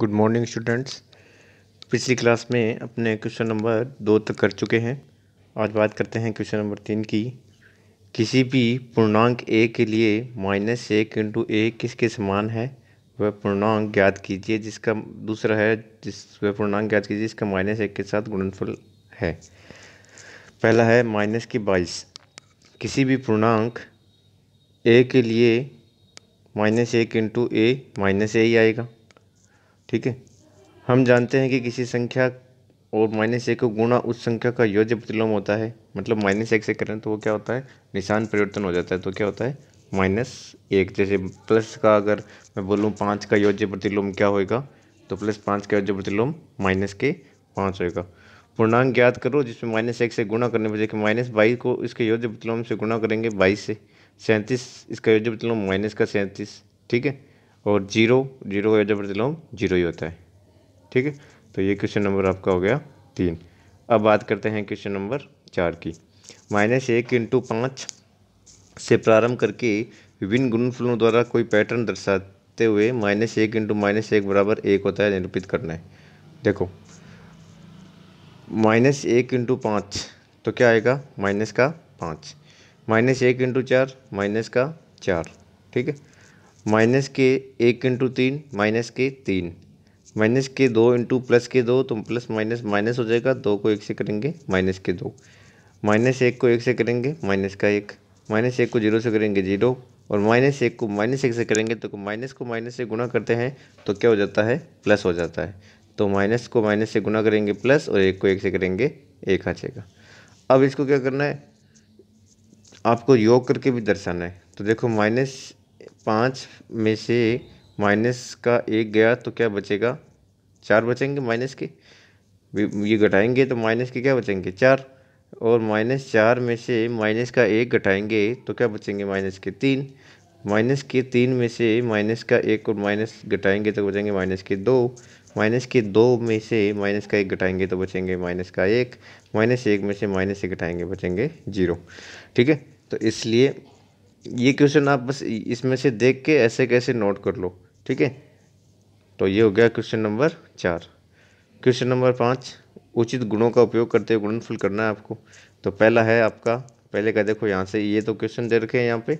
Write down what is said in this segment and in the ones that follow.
good morning students पिछली class में अपने क्वेश्चन नंबर दो तक कर चुके हैं आज बात करते हैं क्वेश्चन नंबर तीन की किसी भी पूर्णांक ए के लिए माइनस एक इंटू ए किसके समान है वह पूर्णांक ज्ञात कीजिए जिसका दूसरा है जिस वह पूर्णांक ज्ञात कीजिए जिसका माइनस एक के साथ गुणनफल है पहला है माइनस की बाईस किसी भी पूर्णांक ए के लिए माइनस एक इंटू ए माइनस ए ही आएगा ठीक है हम जानते हैं कि किसी संख्या और माइनस एक को गुणा उस संख्या का योज्य प्रतिलोम होता है मतलब माइनस एक से करें तो वो क्या होता है निशान परिवर्तन हो जाता है तो क्या होता है माइनस एक जैसे प्लस का अगर मैं बोलूँ पाँच का योज्य प्रतिलोम क्या होएगा तो प्लस पाँच का योज्य प्रतिलोम माइनस के पाँच होएगा पूर्णांक याद करो जिसमें माइनस एक से गुणा करने वजह के माइनस बाईस को इसके योज्य प्रतिलोम से गुणा करेंगे बाईस से सैंतीस इसका योज्य प्रतिलोम माइनस का सैंतीस ठीक है और जीरो जीरो का जबर तलाम जीरो ही होता है ठीक है तो ये क्वेश्चन नंबर आपका हो गया तीन अब बात करते हैं क्वेश्चन नंबर चार की माइनस एक इंटू पाँच से प्रारंभ करके विभिन्न गुणनफलों द्वारा कोई पैटर्न दर्शाते हुए माइनस एक इंटू माइनस एक बराबर एक होता है निरूपित करना है देखो माइनस एक इंटू पाँच तो क्या आएगा माइनस का पाँच माइनस एक इंटू चार माइनस का चार ठीक है माइनस के एक इंटू तीन माइनस के तीन माइनस के दो इंटू प्लस के दो तो प्लस माइनस माइनस हो जाएगा दो को एक से करेंगे माइनस के दो माइनस एक को एक से करेंगे माइनस का एक माइनस एक को जीरो से करेंगे जीरो और माइनस एक को माइनस एक से करेंगे तो माइनस को माइनस से गुना करते हैं तो क्या हो जाता है प्लस हो जाता है तो माइनस को माइनस से गुना करेंगे प्लस और एक को एक से करेंगे एक आ जाएगा अब इसको क्या करना है आपको योग करके भी दर्शाना है तो देखो माइनस पाँच में से माइनस का एक गया तो क्या बचेगा चार बचेंगे माइनस के ये घटाएंगे तो माइनस के क्या बचेंगे चार और माइनस चार में से माइनस का एक घटाएंगे तो क्या बचेंगे माइनस के तीन माइनस के तीन में से माइनस का एक और माइनस घटाएंगे तो बचेंगे माइनस के दो माइनस के दो में से माइनस का एक घटाएंगे तो बचेंगे माइनस का एक माइनस एक में से माइनस एक घटाएंगे बचेंगे जीरो ठीक है तो इसलिए ये क्वेश्चन आप बस इसमें से देख के ऐसे कैसे नोट कर लो ठीक है तो ये हो गया क्वेश्चन नंबर चार क्वेश्चन नंबर पाँच उचित गुणों का उपयोग करते हुए गुणनफल करना है आपको तो पहला है आपका पहले का देखो यहाँ से ये तो क्वेश्चन दे रखे हैं यहाँ पे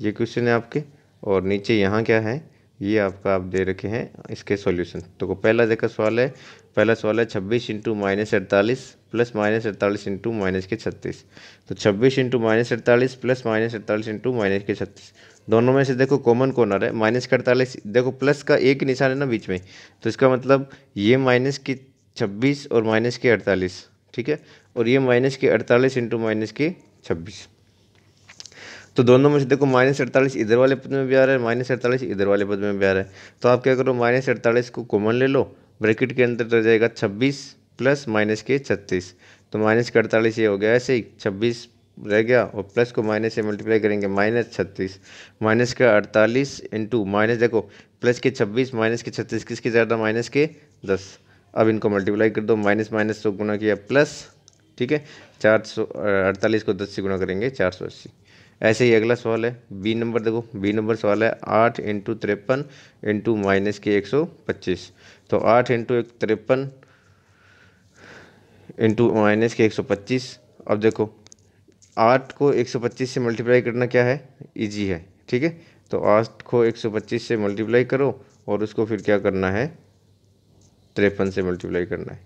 ये क्वेश्चन है आपके और नीचे यहाँ क्या है ये आपका आप दे रखे हैं इसके सॉल्यूशन तो पहला देखा सवाल है पहला सवाल है छब्बीस इंटू माइनस अड़तालीस प्लस माइनस अड़तालीस इंटू माइनस के छत्तीस तो छब्बीस इंटू माइनस अड़तालीस प्लस माइनस अड़तालीस इंटू माइनस के छत्तीस दोनों में से देखो कॉमन कॉर्नर है माइनस के अड़तालीस देखो प्लस का एक निशान है ना बीच में तो इसका मतलब ये माइनस की छब्बीस और माइनस के अड़तालीस ठीक है और ये माइनस के अड़तालीस इंटू माइनस के छब्बीस तो दोनों में से देखो माइनस अड़तालीस इधर वाले पद में भी आ रहा है माइनस अड़तालीस इधर वाले पद में भी आ रहा है तो आप क्या करो माइनस अड़तालीस को कॉमन ले लो ब्रैकेट के अंदर रह जाएगा छब्बीस प्लस माइनस के छत्तीस तो माइनस के अड़तालीस ये हो गया ऐसे ही छब्बीस रह गया और प्लस को माइनस से मल्टीप्लाई करेंगे माइनस छत्तीस माइनस का अड़तालीस इंटू माइनस देखो प्लस के छब्बीस माइनस के छत्तीस किसके ज़्यादा माइनस के दस अब इनको मल्टीप्लाई कर दो माइनस माइनस सौ गुना किया प्लस ठीक है चार सौ अड़तालीस को दस से गुना करेंगे चार सौ अस्सी ऐसे ही अगला सवाल है बी नंबर देखो बी नंबर सवाल है आठ इंटू तिरपन इंटू माइनस के एक सौ पच्चीस तो आठ इंटू एक तिरपन इंटू माइनस के एक सौ पच्चीस अब देखो आठ को एक सौ पच्चीस से मल्टीप्लाई करना क्या है ईजी है ठीक है तो आठ को एक सौ पच्चीस से मल्टीप्लाई करो और उसको फिर क्या करना है तिरपन से मल्टीप्लाई करना है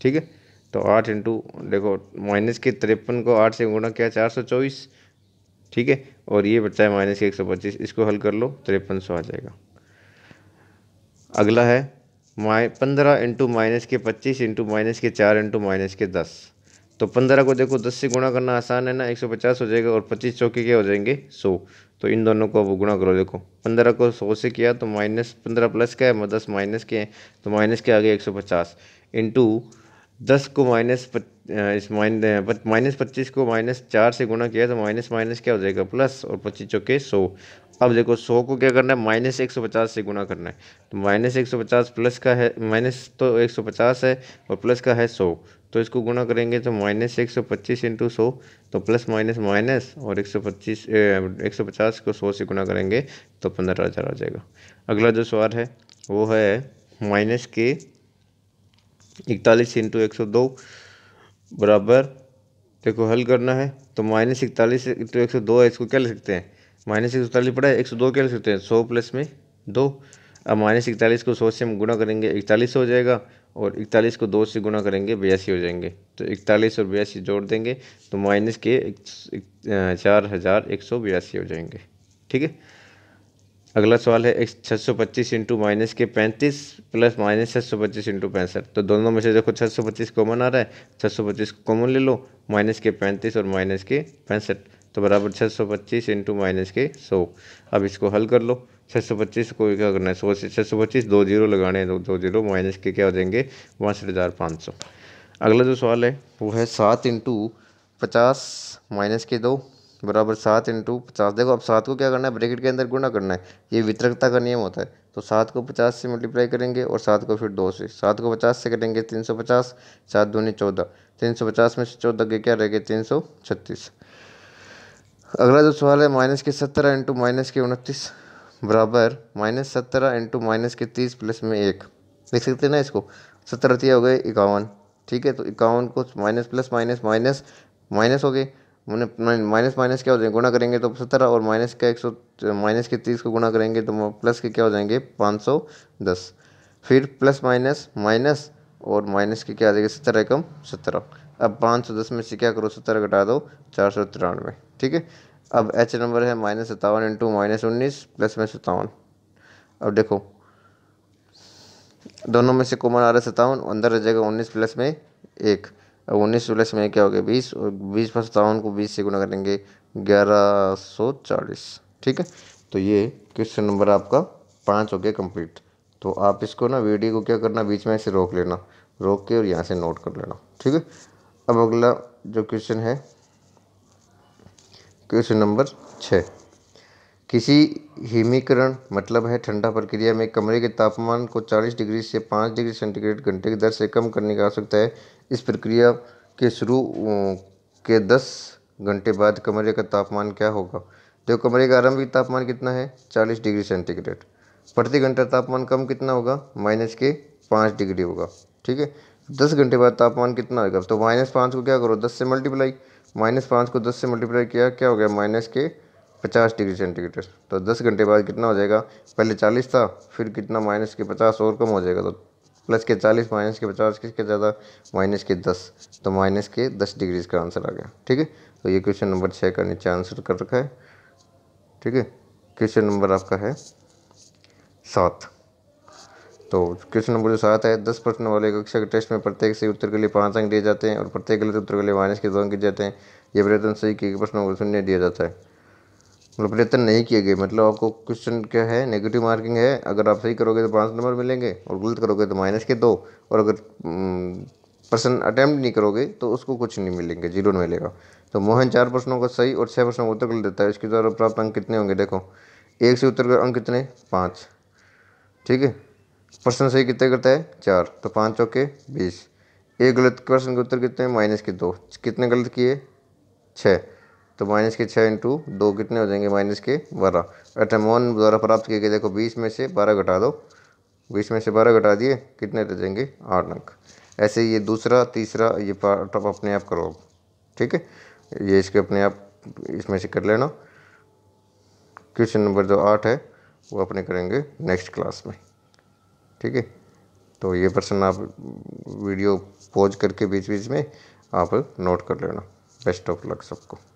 ठीक है तो आठ इंटू देखो माइनस के तिरपन को आठ से गुणा क्या चार सौ चौबीस ठीक है और ये बच्चा है माइनस एक सौ पच्चीस इसको हल कर लो तिरपन सौ आ जाएगा अगला है माइ पंद्रह इंटू माइनस के पच्चीस इंटू माइनस के चार इंटू माइनस के दस तो पंद्रह को देखो दस से गुणा करना आसान है ना एक सौ पचास हो जाएगा और पच्चीस चौके क्या हो जाएंगे सौ तो इन दोनों को अब गुणा करो देखो पंद्रह को सौ से किया तो माइनस पंद्रह प्लस का है मतलब दस माइनस के हैं तो माइनस के आगे एक सौ पचास इंटू दस को माइनस इस माइन माइनस पच्चीस को माइनस चार से गुणा किया तो माइनस माइनस क्या हो जाएगा प्लस और पच्चीस चौके सौ अब देखो सौ को क्या करना है माइनस एक सौ पचास से गुणा करना है तो माइनस एक सौ पचास प्लस का है माइनस तो एक सौ पचास है और प्लस का है सौ तो इसको गुणा करेंगे तो माइनस एक सौ पच्चीस इंटू सौ तो प्लस माइनस माइनस और एक सौ पच्चीस एक सौ पचास को सौ से गुणा करेंगे तो पंद्रह हज़ार आ जाएगा अगला जो सवाल है वो है माइनस के इकतालीस इंटू एक सौ दो बराबर देखो हल करना है तो माइनस इकतालीस इंटू एक सौ दो है इसको क्या ले सकते हैं माइनस एक सौ पड़ा है एक सौ दो क्या ले सकते हैं सौ प्लस में दो अब माइनस इकतालीस को सौ से हम गुणा करेंगे इकतालीस हो जाएगा और इकतालीस को दो से गुणा करेंगे बयासी हो जाएंगे तो इकतालीस और बयासी जोड़ देंगे तो माइनस के चार हज़ार एक सौ बयासी हो जाएंगे ठीक है अगला सवाल है एक छः सौ पच्चीस इंटू माइनस के पैंतीस प्लस माइनस छः सौ पच्चीस इंटू पैंसठ तो दोनों में से देखो छः सौ पच्चीस कॉमन आ रहा है छः सौ पच्चीस कॉमन ले लो माइनस के पैंतीस और माइनस के पैंसठ तो बराबर छः सौ पच्चीस इंटू माइनस के सौ अब इसको हल कर लो छः सौ पच्चीस को क्या करना है सौ से छः सौ पच्चीस दो जीरो लगाने हैं दो, तो दो जीरो माइनस के क्या हो जाएंगे बासठ हज़ार पाँच सौ अगला जो सवाल है वो है सात इंटू पचास माइनस के दो बराबर सात इंटू पचास देखो अब सात को क्या करना है ब्रैकेट के अंदर गुणा करना है ये वितरकता का नियम होता है तो सात को पचास से मल्टीप्लाई करेंगे और सात को फिर दो से सात को पचास से करेंगे तीन सौ पचास सात दूनी चौदह तीन सौ पचास में से चौदह के क्या रह गए तीन सौ छत्तीस अगला जो सवाल है माइनस के सत्रह इंटू माइनस के उनतीस बराबर माइनस सत्रह इंटू माइनस के तीस प्लस में एक देख सकते हैं ना इसको सत्रह हो गए इक्यावन ठीक है तो इक्यावन को minus plus minus minus minus हो गए मैंने माइनस माइनस क्या हो जाएंगे गुणा करेंगे तो सत्रह और माइनस का एक सौ माइनस के तीस को गुणा करेंगे तो प्लस के क्या हो जाएंगे पाँच सौ दस फिर प्लस माइनस माइनस और माइनस के क्या आ जाएगा सत्रह एकम सत्रह अब पाँच सौ दस में से क्या करो सत्रह घटा दो चार सौ तिरानवे ठीक है अब एच नंबर है माइनस सत्तावन इंटू माइनस उन्नीस प्लस में सत्तावन अब देखो दोनों में से कॉमन आ रहा है सत्तावन अंदर रह जाएगा उन्नीस प्लस में एक उन्नीस प्लस में क्या हो गया बीस और बीस पर सत्तावन को बीस से गुना करेंगे ग्यारह सौ चालीस ठीक है तो ये क्वेश्चन नंबर आपका पाँच हो गया कंप्लीट तो आप इसको ना वीडियो को क्या करना बीच में ऐसे रोक लेना रोक के और यहाँ से नोट कर लेना ठीक है अब अगला जो क्वेश्चन है क्वेश्चन नंबर छः किसी हिमीकरण मतलब है ठंडा प्रक्रिया में कमरे के तापमान को चालीस डिग्री से पाँच डिग्री सेंटीग्रेड घंटे की दर से कम करने की आवश्यकता है इस प्रक्रिया के शुरू के दस घंटे बाद कमरे का तापमान क्या होगा देखो कमरे का आरंभिक तापमान कितना है चालीस डिग्री सेंटीग्रेड प्रति घंटा तापमान कम कितना होगा माइनस के पाँच डिग्री होगा ठीक है दस घंटे बाद तापमान कितना होगा तो माइनस पाँच को क्या करो दस से मल्टीप्लाई माइनस पाँच को दस से मल्टीप्लाई किया क्या हो गया माइनस के पचास डिग्री सेंटीग्रेड तो दस घंटे बाद कितना हो जाएगा पहले चालीस था फिर कितना माइनस के पचास और कम हो जाएगा तो प्लस के चालीस माइनस के पचास किसके ज़्यादा माइनस के दस तो माइनस के दस डिग्रीज का आंसर आ गया ठीक है तो ये क्वेश्चन नंबर छः का नीचे आंसर कर रखा है ठीक है क्वेश्चन नंबर आपका है सात तो क्वेश्चन नंबर जो सात है दस प्रश्न वाले कक्षा के टेस्ट में प्रत्येक सही उत्तर के लिए पाँच अंक दिए जाते हैं और प्रत्येक गलत उत्तर के लिए माइनस के दो अंक दिए जाते हैं ये प्रयत्न सही के प्रश्नों को शून्य दिया जाता है मतलब प्रयत्न नहीं किए गए मतलब आपको क्वेश्चन क्या है नेगेटिव मार्किंग है अगर आप सही करोगे तो पाँच नंबर मिलेंगे और गलत करोगे तो माइनस के दो और अगर पर्सन अटैम्प्ट हम्म, नहीं करोगे तो उसको कुछ नहीं मिलेंगे जीरो मिलेगा तो मोहन चार प्रश्नों का सही और छः प्रश्नों का उत्तर गलत देता है इसके द्वारा प्राप्त अंक कितने होंगे देखो एक से उत्तर का अंक कितने पाँच ठीक है प्रश्न सही कितने करता है चार तो पाँच चौके बीस एक गलत प्रश्न के उत्तर कितने माइनस के दो कितने गलत किए छः तो माइनस के छः इंटू दो कितने हो जाएंगे माइनस के बारह अटमोन द्वारा प्राप्त किए गए देखो बीस में से बारह घटा दो बीस में से बारह घटा दिए कितने रह जाएंगे आठ अंक ऐसे ये दूसरा तीसरा ये पार्ट आप अपने आप करो ठीक है ये इसके अपने आप इसमें से कर लेना क्वेश्चन नंबर जो आठ है वो अपने करेंगे नेक्स्ट क्लास में ठीक है तो ये पर्सन आप वीडियो पॉज करके बीच बीच में आप नोट कर लेना बेस्ट ऑफ लक सबको